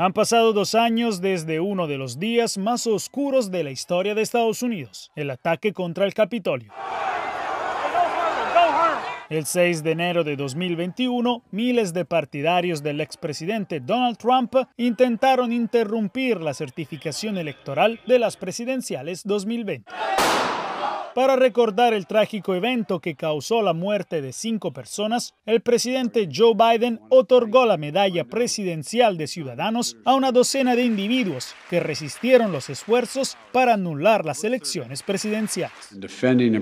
Han pasado dos años desde uno de los días más oscuros de la historia de Estados Unidos, el ataque contra el Capitolio. El 6 de enero de 2021, miles de partidarios del expresidente Donald Trump intentaron interrumpir la certificación electoral de las presidenciales 2020. Para recordar el trágico evento que causó la muerte de cinco personas, el presidente Joe Biden otorgó la Medalla Presidencial de Ciudadanos a una docena de individuos que resistieron los esfuerzos para anular las elecciones presidenciales. Defender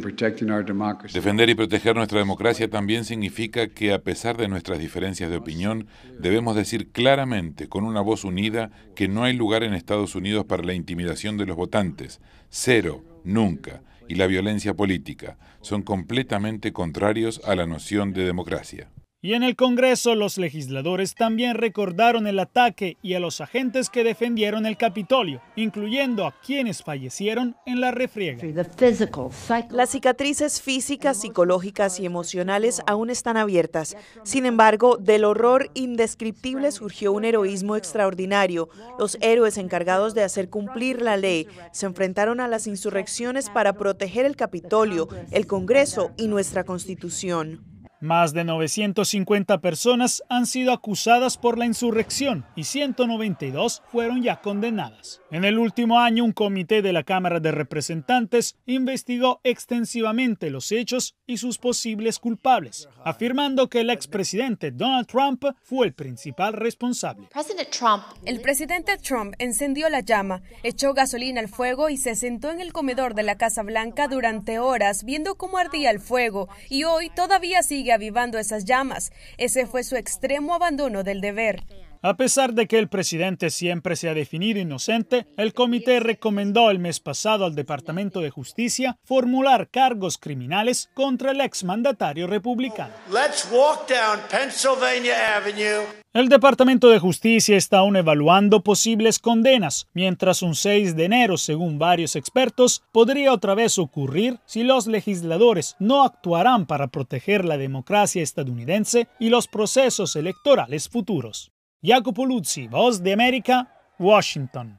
y proteger nuestra democracia también significa que, a pesar de nuestras diferencias de opinión, debemos decir claramente, con una voz unida, que no hay lugar en Estados Unidos para la intimidación de los votantes. Cero, nunca y la violencia política. Son completamente contrarios a la noción de democracia. Y en el Congreso los legisladores también recordaron el ataque y a los agentes que defendieron el Capitolio, incluyendo a quienes fallecieron en la refriega. Las cicatrices físicas, psicológicas y emocionales aún están abiertas. Sin embargo, del horror indescriptible surgió un heroísmo extraordinario. Los héroes encargados de hacer cumplir la ley se enfrentaron a las insurrecciones para proteger el Capitolio, el Congreso y nuestra Constitución. Más de 950 personas han sido acusadas por la insurrección y 192 fueron ya condenadas. En el último año, un comité de la Cámara de Representantes investigó extensivamente los hechos y sus posibles culpables, afirmando que el expresidente Donald Trump fue el principal responsable. El presidente Trump encendió la llama, echó gasolina al fuego y se sentó en el comedor de la Casa Blanca durante horas viendo cómo ardía el fuego y hoy todavía sigue avivando esas llamas. Ese fue su extremo abandono del deber. A pesar de que el presidente siempre se ha definido inocente, el comité recomendó el mes pasado al Departamento de Justicia formular cargos criminales contra el exmandatario republicano. El Departamento de Justicia está aún evaluando posibles condenas, mientras un 6 de enero, según varios expertos, podría otra vez ocurrir si los legisladores no actuarán para proteger la democracia estadounidense y los procesos electorales futuros. Jacopo Luzzi, Voz di America, Washington.